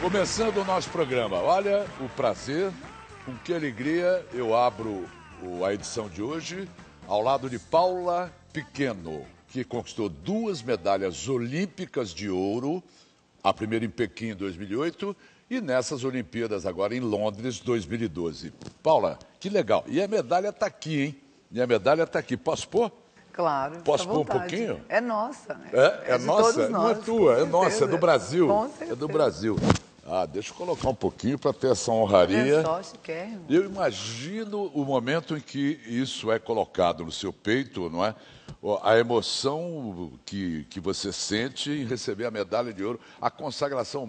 Começando o nosso programa. Olha, o prazer, com que alegria eu abro a edição de hoje ao lado de Paula Pequeno, que conquistou duas medalhas olímpicas de ouro, a primeira em Pequim em 2008 e nessas Olimpíadas agora em Londres 2012. Paula, que legal. E a medalha está aqui, hein? E a medalha está aqui. Posso pôr? Claro. Posso pôr um pouquinho? É nossa, né? É, é, é nossa? Não é tua, é certeza. nossa, é do Brasil. Com É do Brasil. Ah, deixa eu colocar um pouquinho para ter essa honraria. É só, se quer. Eu imagino o momento em que isso é colocado no seu peito, não é? A emoção que, que você sente em receber a medalha de ouro, a consagração